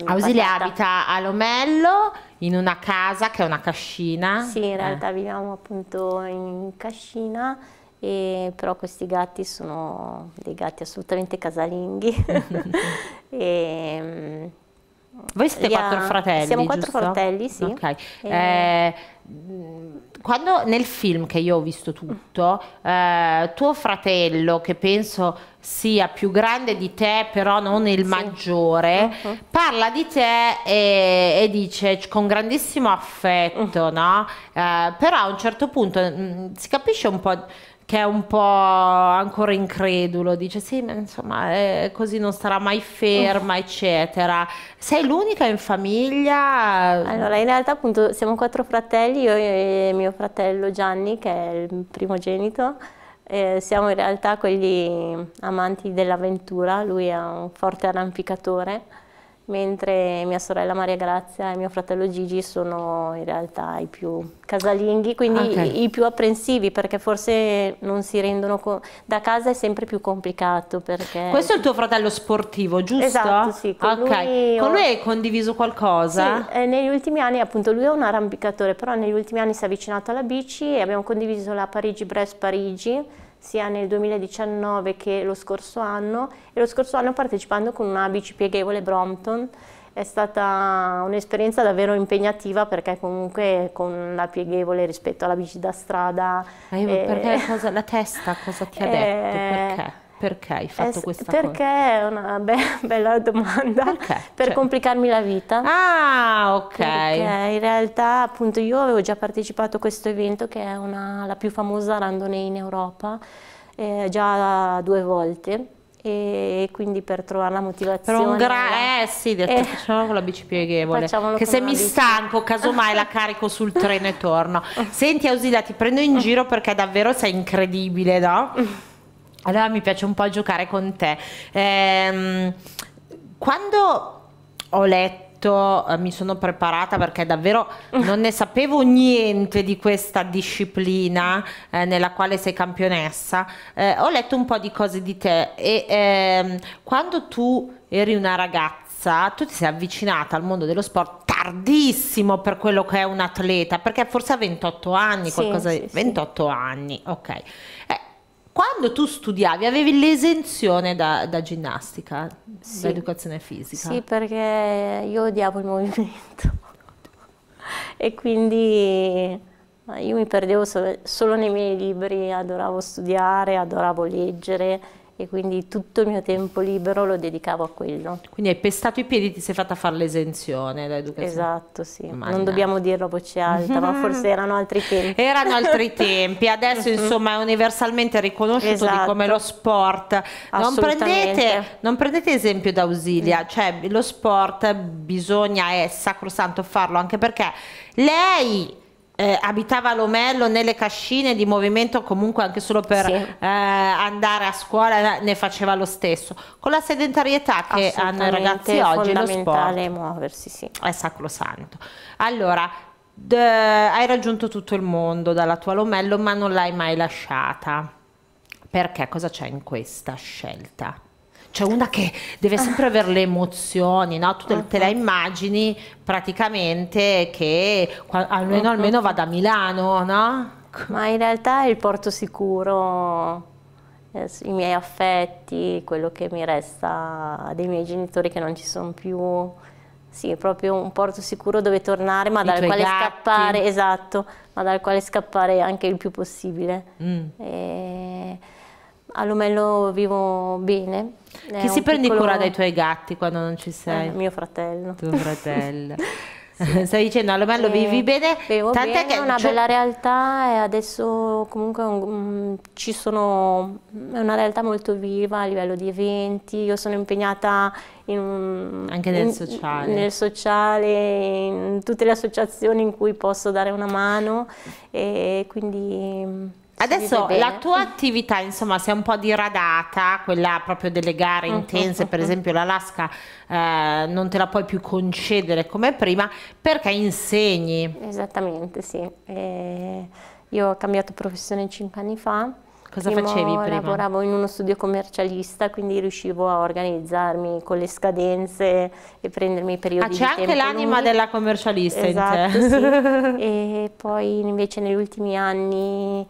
Ausilia ah, patata. abita a Lomello in una casa che è una cascina. Sì, in eh. realtà eh. viviamo appunto in cascina, e, però questi gatti sono dei gatti assolutamente casalinghi. (laughs) e, mm, voi siete yeah. quattro fratelli, Siamo quattro giusto? fratelli, sì. Okay. Eh. eh, quando nel film che io ho visto tutto, eh, tuo fratello, che penso sia più grande di te, però non il sì. maggiore, uh -huh. parla di te e, e, dice con grandissimo affetto, uh -huh. no? Eh, però a un certo punto mh, mm, si capisce un po' che è un po' ancora incredulo, dice sì, ma insomma eh, così non starà mai ferma, eccetera. Sei l'unica in famiglia? Allora, in realtà appunto siamo quattro fratelli, io e mio fratello Gianni, che è il primogenito. Eh, siamo in realtà quelli amanti dell'avventura, lui è un forte arrampicatore mentre mia sorella Maria Grazia e mio fratello Gigi sono in realtà i più casalinghi, quindi ah, okay. i più apprensivi perché forse non si rendono conto. Da casa è sempre più complicato perché... Questo è il tuo fratello sportivo, giusto? Esatto, sì. Con, okay. lui, ho... con lui hai condiviso qualcosa? Sì, eh, negli ultimi anni appunto lui è un arrampicatore, però negli ultimi anni si è avvicinato alla bici e abbiamo condiviso la Parigi-Brest-Parigi. parigi brest parigi parigi sia nel 2019 che lo scorso anno e lo scorso anno partecipando con una bici pieghevole Brompton è stata un'esperienza davvero impegnativa perché comunque con la pieghevole rispetto alla bici da strada. Ma io, eh, perché (laughs) cosa, la testa cosa ti ha eh, detto? Perché? perché hai fatto es questa perché cosa? Perché è una be (laughs) bella domanda. Perché? Per cioè... complicarmi la vita. Ah, ok. Perché in realtà appunto io avevo già partecipato a questo evento che è una, la più famosa randonnée in Europa, eh, già due volte e quindi per trovare la motivazione per un gra- eh sì eh, detto, eh, facciamolo con la bici pieghevole che se mi bici. stanco casomai la carico sul treno e torno (laughs) senti Ausila ti prendo in giro perché davvero sei incredibile no? (laughs) Allora mi piace un po' giocare con te. Ehm, quando ho letto eh, mi sono preparata perché davvero (laughs) non ne sapevo niente di questa disciplina eh, nella quale sei campionessa. Eh, ho letto un po' di cose di te e ehm, quando tu eri una ragazza, tu ti sei avvicinata al mondo dello sport tardissimo per quello che è un atleta, perché forse ha 28 anni, sì, qualcosa di 28 sì. anni, ok. Eh, quando tu studiavi avevi l'esenzione da, da, ginnastica, sì. da educazione fisica? Sì, perché io odiavo il (laughs) movimento e quindi io mi perdevo solo nei miei libri, adoravo studiare, adoravo leggere e quindi tutto il mio tempo libero lo dedicavo a quello. Quindi hai pestato i piedi e ti sei fatta fare l'esenzione dall'educazione. Esatto, sì. Mannaggia. Non dobbiamo dirlo a voce alta, ma forse (laughs) erano altri tempi. Erano altri tempi, adesso (laughs) insomma è universalmente riconosciuto esatto. di come lo sport. Non prendete, non prendete esempio da Ausilia, mm. cioè lo sport bisogna, è sacrosanto farlo anche perché lei eh, abitava a Lomello nelle cascine di movimento comunque anche solo per sì. eh, andare a scuola eh, ne faceva lo stesso con la sedentarietà che hanno i ragazzi oggi lo sport muoversi, sì. è sacrosanto allora hai raggiunto tutto il mondo dalla tua Lomello ma non l'hai mai lasciata perché cosa c'è in questa scelta? c'è una che deve sempre avere le emozioni, no? tu te, te la immagini praticamente che almeno, almeno va da Milano, no? Ma in realtà è il porto sicuro, i miei affetti, quello che mi resta dei miei genitori che non ci sono più, sì, è proprio un porto sicuro dove tornare, ma I dal quale gatti. scappare, esatto, ma dal quale scappare anche il più possibile. Mm. E all'Omello vivo bene. Chi si prende piccolo... cura dei tuoi gatti quando non ci sei? Eh, mio fratello. Tuo fratello. sì. (laughs) (laughs) Stai dicendo all'Omello sì. vivi bene, vivo tant'è che è una bella realtà e adesso comunque um, ci sono è una realtà molto viva a livello di eventi. Io sono impegnata in un, anche nel in, sociale. Nel sociale, in tutte le associazioni in cui posso dare una mano e quindi mm, Adesso la tua attività insomma si è un po' diradata, quella proprio delle gare mm, mm, intense, uh mm, -huh, per esempio l'Alaska eh, non te la puoi più concedere come prima perché insegni. Esattamente sì, eh, io ho cambiato professione cinque anni fa. Cosa prima facevi prima? Lavoravo in uno studio commercialista, quindi riuscivo a organizzarmi con le scadenze e prendermi i periodi ah, di tempo. c'è anche l'anima della commercialista esatto, in te. Esatto, sì. (laughs) e poi invece negli ultimi anni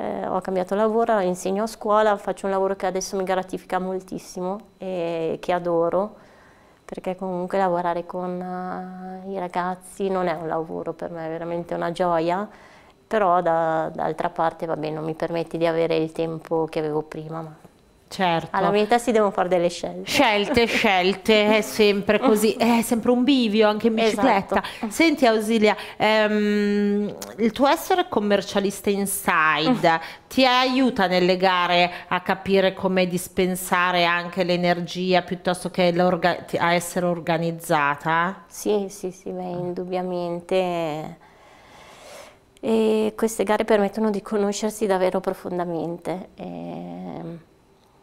eh, ho cambiato lavoro, insegno a scuola, faccio un lavoro che adesso mi gratifica moltissimo e che adoro, perché comunque lavorare con uh, i ragazzi non è un lavoro per me, è veramente una gioia, però d'altra parte vabbè, non mi permette di avere il tempo che avevo prima. Ma. Certo. Alla metà si devono fare delle scelte. Scelte, (laughs) scelte, è sempre così, è sempre un bivio anche in esatto. bicicletta. Esatto. Senti Ausilia, ehm, il tuo essere commercialista inside mm. ti aiuta nelle gare a capire come dispensare anche l'energia piuttosto che a essere organizzata? Sì, sì, sì, beh, indubbiamente. E queste gare permettono di conoscersi davvero profondamente. E ehm,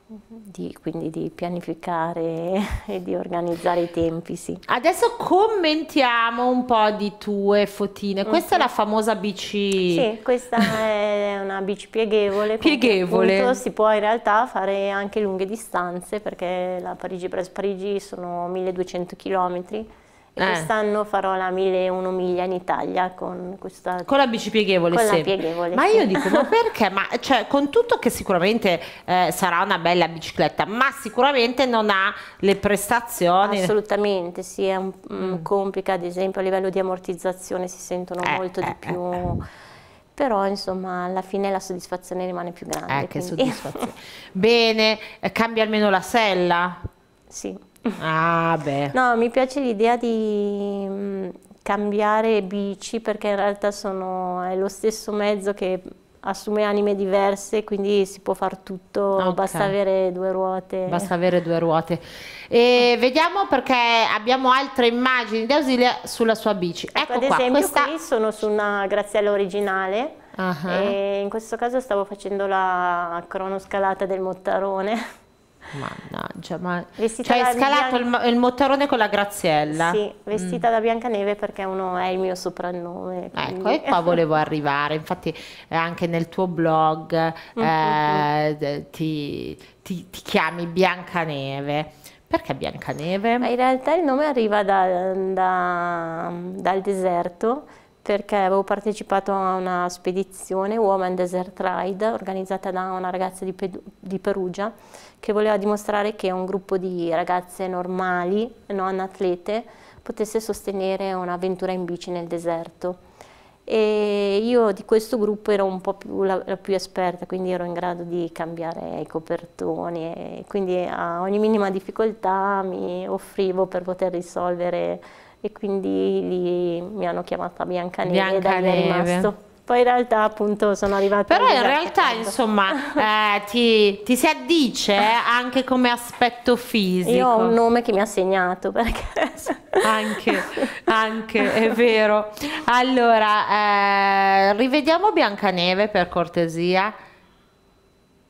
di, quindi di pianificare (laughs) e di organizzare i tempi, sì. Adesso commentiamo un po' di tue fotine. Questa okay. è la famosa bici... Sì, questa è una bici pieghevole. Pieghevole. Appunto, si può in realtà fare anche lunghe distanze perché la Parigi-Brest-Parigi -Parigi sono 1200 km e eh. quest'anno farò la 1001 miglia in Italia con questa con la bici pieghevole con la pieghevole ma io dico ma perché ma cioè con tutto che sicuramente eh, sarà una bella bicicletta ma sicuramente non ha le prestazioni assolutamente sì è un, mm. mm. complica ad esempio a livello di ammortizzazione si sentono eh, molto di eh, più eh, eh. però insomma alla fine la soddisfazione rimane più grande. Eh, che quindi. soddisfazione. (laughs) Bene, cambia almeno la sella? Sì. Ah, beh. No, mi piace l'idea di mm, cambiare bici perché in realtà sono, è lo stesso mezzo che assume anime diverse, quindi si può fare tutto, okay. basta avere due ruote. Basta avere due ruote. E vediamo perché abbiamo altre immagini di Ausilia sulla sua bici. Ecco, ecco Ad qua, esempio questa... qui sono su una Graziella originale. Uh -huh. e in questo caso stavo facendo la cronoscalata del Mottarone Mannaggia, cioè, ma vestita cioè, hai scalato il, il, motorone con la Graziella? Sì, vestita mm. da Biancaneve perché uno è il mio soprannome. Quindi. Ecco, e qua (laughs) volevo arrivare, infatti eh, anche nel tuo blog mm -hmm. eh, ti, ti, ti chiami Biancaneve. Perché Biancaneve? Ma in realtà il nome arriva da, da, dal deserto perché avevo partecipato a una spedizione Woman Desert Ride organizzata da una ragazza di, di, Perugia che voleva dimostrare che un gruppo di ragazze normali, non atlete, potesse sostenere un'avventura in bici nel deserto. E io di questo gruppo ero un po' più, la, la più esperta, quindi ero in grado di cambiare i copertoni e quindi a ogni minima difficoltà mi offrivo per poter risolvere e quindi lì mi hanno chiamata Biancaneve Biancaneve. ed è rimasto. Poi in realtà appunto sono arrivata... Però in realtà insomma (laughs) eh, ti, ti, si addice anche come aspetto fisico. Io ho un nome che mi ha segnato perché... anche, (laughs) anche, è vero. Allora, eh, rivediamo Biancaneve per cortesia.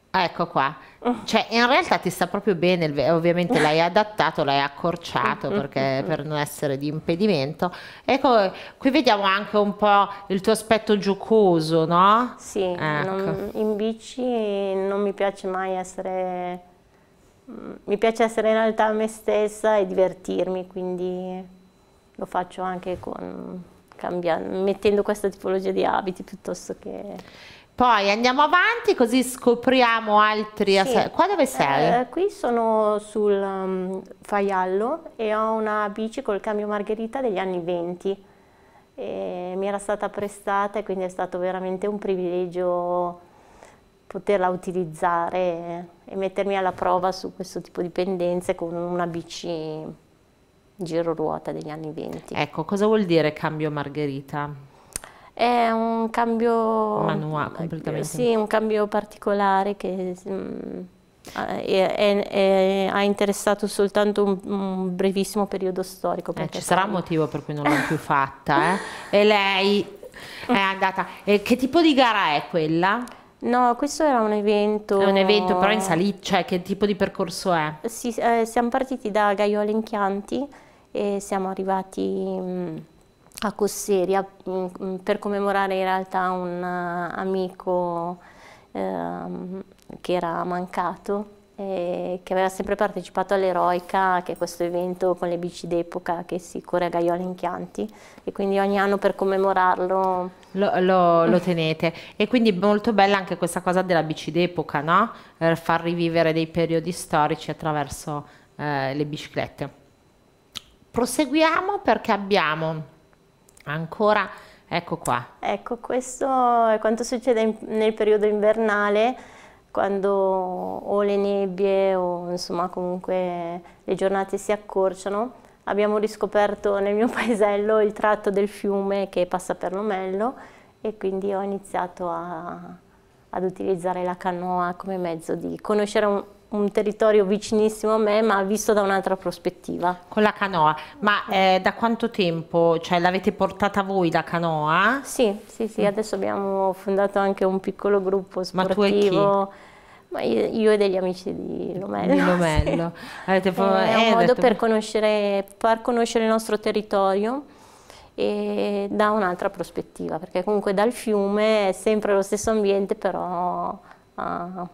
Ecco qua. Cioè, in realtà ti sta proprio bene, ovviamente l'hai adattato, l'hai accorciato perché, (laughs) per non essere di impedimento. Ecco, qui vediamo anche un po' il tuo aspetto giocoso, no? Sì, ecco. non, in bici non mi piace mai essere... Mm, mi piace essere in realtà me stessa e divertirmi, quindi lo faccio anche con, cambiando, mettendo questa tipologia di abiti piuttosto che... Poi andiamo avanti così scopriamo altri... Sì. Qua dove sei? Eh, qui sono sul um, Faiallo e ho una bici col cambio Margherita degli anni 20. E mi era stata prestata e quindi è stato veramente un privilegio poterla utilizzare e mettermi alla prova su questo tipo di pendenze con una bici giro ruota degli anni 20. Ecco, cosa vuol dire cambio Margherita? È un cambio... Manuale, completamente. Sì, un cambio particolare che mm, eh, è, è, è, ha interessato soltanto un, un brevissimo periodo storico. Eh, ci sarà un motivo per cui non l'ho più (laughs) fatta, eh? E lei è andata... E che tipo di gara è quella? No, questo era un evento. È un evento, però in salita, cioè che tipo di percorso è? Sì, eh, siamo partiti da Gaiole in Chianti e siamo arrivati... Mh, mm, a Cosseria mm, mm, per commemorare in realtà un eh, amico ehm, che era mancato e che aveva sempre partecipato all'Eroica, che è questo evento con le bici d'epoca che si corre a Gaiola in Chianti e quindi ogni anno per commemorarlo lo, lo, lo tenete e quindi molto bella anche questa cosa della bici d'epoca, no? Per far rivivere dei periodi storici attraverso eh, le biciclette. Proseguiamo perché abbiamo ancora ecco qua ecco questo è quanto succede in, nel periodo invernale quando o le nebbie o insomma comunque le giornate si accorciano abbiamo riscoperto nel mio (laughs) paesello il tratto del fiume che passa per Lomello e quindi ho iniziato a, ad utilizzare la canoa come mezzo di conoscere un, un territorio vicinissimo a me ma visto da un'altra prospettiva. Con la canoa, ma eh, da quanto tempo? Cioè l'avete portata voi la canoa? Sì, sì, sì, mm. adesso abbiamo fondato anche un piccolo gruppo sportivo. Ma, ma io, e degli amici di Lomello. Di Lomello. (laughs) Sì. Avete eh, è un eh, modo detto... per conoscere, far conoscere il nostro territorio e da un'altra prospettiva, perché comunque dal fiume è sempre lo stesso ambiente, però... Uh,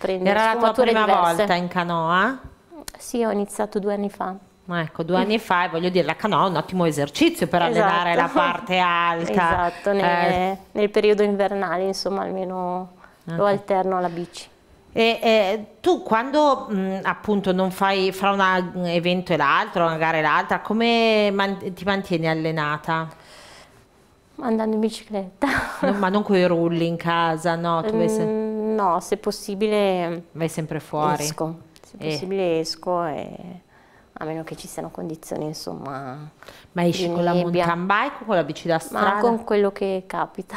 prendere Era la tua prima diverse. volta in canoa? Sì, ho iniziato due anni fa. Ma ecco, due anni fa, e voglio dire, la canoa è un ottimo esercizio per esatto. allenare la parte (laughs) alta. Esatto, nel, eh. nel periodo invernale, insomma, almeno okay. lo alterno alla bici. E, e, tu quando mh, appunto non fai fra un evento e l'altro, una gara e l'altra, come man ti mantieni allenata? Andando in bicicletta. No, ma non con i rulli in casa, no? Tu (laughs) mm, no, se possibile... Vai sempre fuori. Esco, se e... Eh. possibile esco e... A meno che ci siano condizioni, insomma... Ma esci con nebbia. la mountain bike o con la bici da strada? Ma con quello che capita.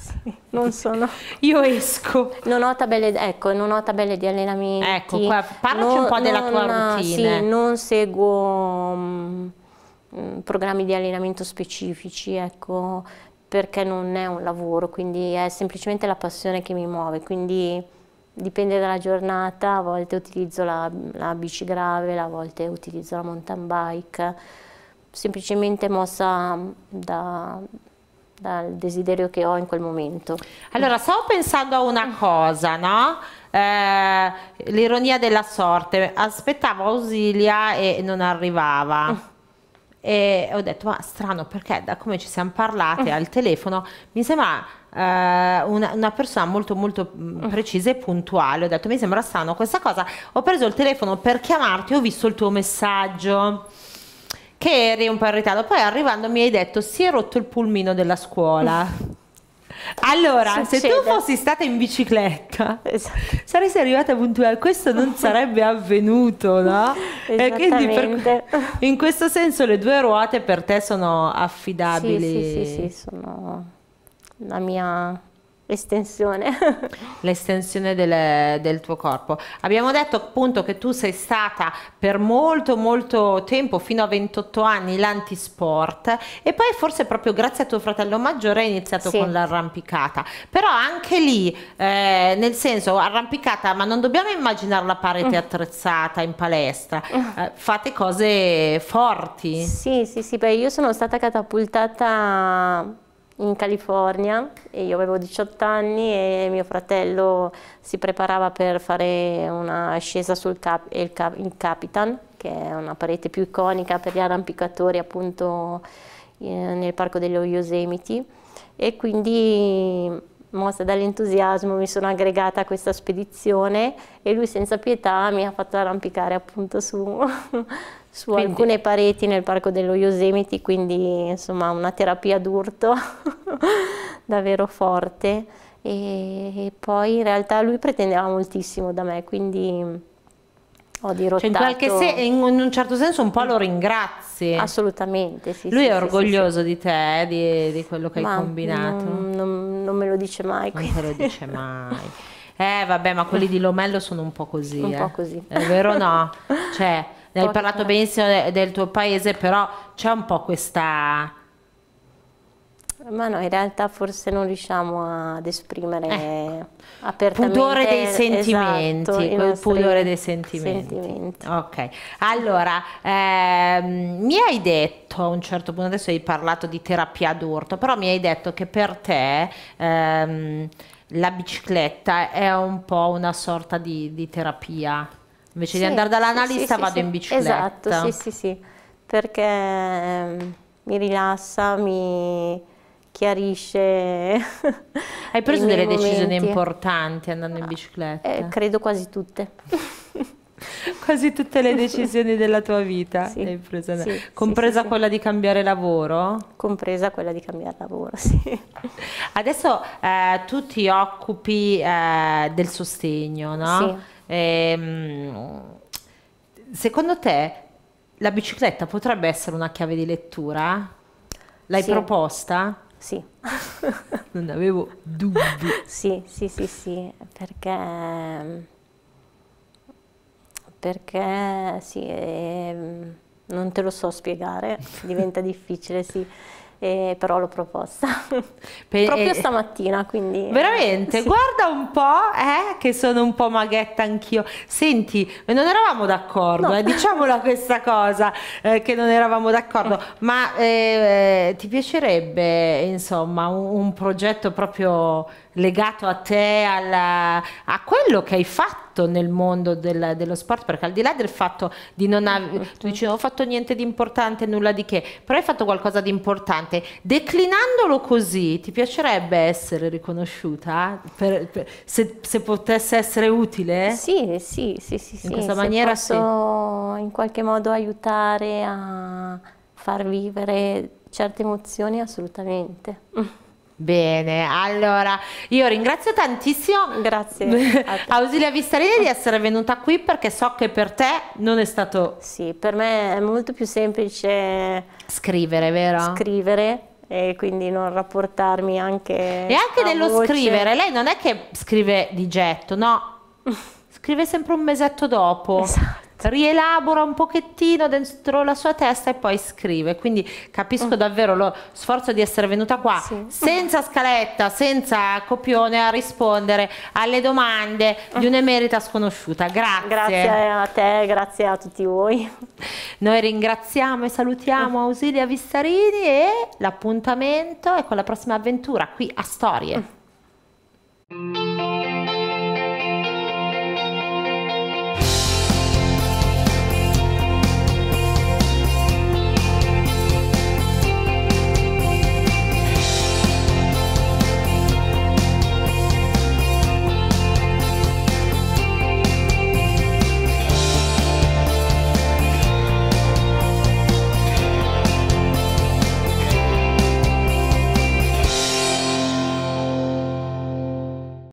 (laughs) non sono... (laughs) Io esco. Non ho tabelle, ecco, non ho tabelle di allenamento. Ecco, qua, parlaci non, un po' della tua routine. Sì, non seguo... Um, programmi di allenamento specifici, ecco, perché non è un lavoro, quindi è semplicemente la passione che mi muove, quindi dipende dalla giornata, a volte utilizzo la, la bici grave, a volte utilizzo la mountain bike, semplicemente mossa da, dal desiderio che ho in quel momento. Allora, stavo pensando a una cosa, no? Eh, l'ironia della sorte, aspettavo Ausilia e non arrivava. Mm e ho detto ma strano perché da come ci siamo parlate eh. al telefono mi sembra eh, una, una, persona molto molto mm, mm. precisa e puntuale ho detto mi sembra strano questa cosa ho preso il telefono per chiamarti ho visto il tuo messaggio che eri un po' in ritardo poi arrivando mi hai detto si è rotto il pulmino della scuola (laughs) Allora, Succede. se tu fossi stata in bicicletta, esatto. saresti arrivata puntuale. Questo non (laughs) sarebbe avvenuto, no? E quindi per, (laughs) in questo senso le due ruote per te sono affidabili. Sì, sì, sì, sì sono la mia Estensione. L'estensione (laughs) del, del, tuo corpo. Abbiamo detto appunto che tu sei stata per molto molto tempo, fino a 28 anni, l'antisport e poi forse proprio grazie a tuo fratello maggiore hai iniziato sì. con l'arrampicata. Però anche lì, eh, nel senso, arrampicata, ma non dobbiamo immaginare la parete mm. attrezzata in palestra, mm. eh, fate cose forti. Sì, sì, sì, beh, io sono stata catapultata in California e io avevo 18 anni e mio fratello si preparava per fare una scesa sul cap il, cap il Capitan, che è una parete più iconica per gli arrampicatori appunto eh, nel parco dello Yosemite e quindi mossa dall'entusiasmo mi sono aggregata a questa spedizione e lui senza pietà mi ha fatto arrampicare appunto su (laughs) su quindi. alcune pareti nel parco dello Yosemite, quindi insomma una terapia d'urto (laughs) davvero forte. E, e, poi in realtà lui pretendeva moltissimo da me, quindi mm, ho dirottato. Cioè in, in, un certo senso un po' lo ringrazi. Assolutamente, sì. Lui sì, è orgoglioso sì, sì. di te, di, di quello che ma hai combinato. Non, non, non, me lo dice mai. Non quindi. te lo dice mai. Eh vabbè, ma quelli di Lomello sono un po' così. Un eh. po' così. È vero o no? (laughs) Cioè, ne hai parlato benissimo de del tuo paese, però c'è un po' questa... Ma no, in realtà forse non riusciamo ad esprimere eh, apertamente. Pudore dei esatto, sentimenti, esatto, pudore dei sentimenti. sentimenti. Ok, allora ehm, mi hai detto a un certo punto, adesso hai parlato di terapia ad urto, però mi hai detto che per te ehm, la bicicletta è un po' una sorta di, di terapia. Invece sì, di andare dall'analista sì, vado in bicicletta. Esatto, sì, sì, sì, perché ehm, mi rilassa, mi chiarisce. (laughs) Hai preso delle momenti. decisioni importanti andando in ah, bicicletta? Eh, credo quasi tutte. (laughs) quasi tutte le decisioni della tua vita sì, hai preso, sì, compresa sì, quella di cambiare lavoro? Compresa quella di cambiare lavoro, (laughs) sì. Adesso eh, tu ti occupi eh, del sostegno, no? Sì. Ehm, secondo te la bicicletta potrebbe essere una chiave di lettura? L'hai sì. proposta? Sì. (laughs) non avevo dubbi. Sì, sì, sì, sì, perché... Perché sì, eh, non te lo so spiegare, diventa difficile, sì eh, però l'ho proposta (laughs) per, proprio eh, stamattina. Quindi, veramente? Sì. Guarda un po', eh, che sono un po' maghetta anch'io. Senti, non eravamo d'accordo, no. Eh, diciamola (laughs) questa cosa eh, che non eravamo d'accordo, ma eh, ti piacerebbe insomma un, un progetto proprio legato a te, alla, a quello che hai fatto? fatto nel mondo del, dello sport, perché al di là del fatto di non aver, certo. tu dici non ho fatto niente di importante, nulla di che, però hai fatto qualcosa di importante, declinandolo così ti piacerebbe essere riconosciuta per, per, se, se, potesse essere utile? Sì, sì, sì, sì. sì in questa maniera posso sì. in qualche modo aiutare a far vivere certe emozioni assolutamente. Bene, allora io ringrazio tantissimo Grazie (laughs) Ausilia Vistarini di essere venuta qui perché so che per te non è stato... Sì, per me è molto più semplice... Scrivere, vero? Scrivere e quindi non rapportarmi anche... E anche nello voce. scrivere, lei non è che scrive di getto, no? (laughs) Scrive sempre un mesetto dopo. Esatto rielabora un pochettino dentro la sua testa e poi scrive. Quindi capisco oh. davvero lo sforzo di essere venuta qua sì. senza scaletta, senza copione a rispondere alle domande di un'emerita sconosciuta. Grazie. Grazie a te, grazie a tutti voi. Noi ringraziamo e salutiamo oh. Ausilia Vissarini e l'appuntamento è con la prossima avventura qui a Storie. Oh.